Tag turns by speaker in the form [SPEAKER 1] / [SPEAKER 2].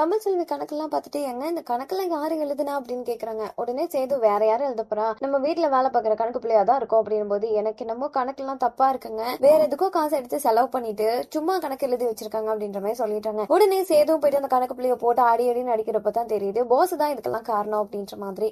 [SPEAKER 1] தமிழ் செல்வி கணக்கெல்லாம் பார்த்துட்டு எங்க இந்த கணக்கெல்லாம் யாரு எழுதுனா அப்படின்னு கேக்குறாங்க உடனே சேது வேற யாரும்
[SPEAKER 2] எழுதப்போறா நம்ம வீட்டுல வேலை பாக்குற கணக்கு பிள்ளையா தான் இருக்கும் அப்படின் போது எனக்கு என்னமோ கணக்கெல்லாம் தப்பா இருக்குங்க வேற எதுக்கும் காசு எடுத்து செலவு பண்ணிட்டு சும்மா கணக்கு எழுதி வச்சிருக்காங்க அப்படின்ற மாதிரி சொல்லிட்டாங்க உடனே சேதும் போயிட்டு அந்த கணக்கு பிள்ளைய
[SPEAKER 3] போட்டு ஆடி அடி நடிக்கிறப்ப தான் தெரியுது போஸ் தான் இதுக்கெல்லாம் காரணம் அப்படின்ற மாதிரி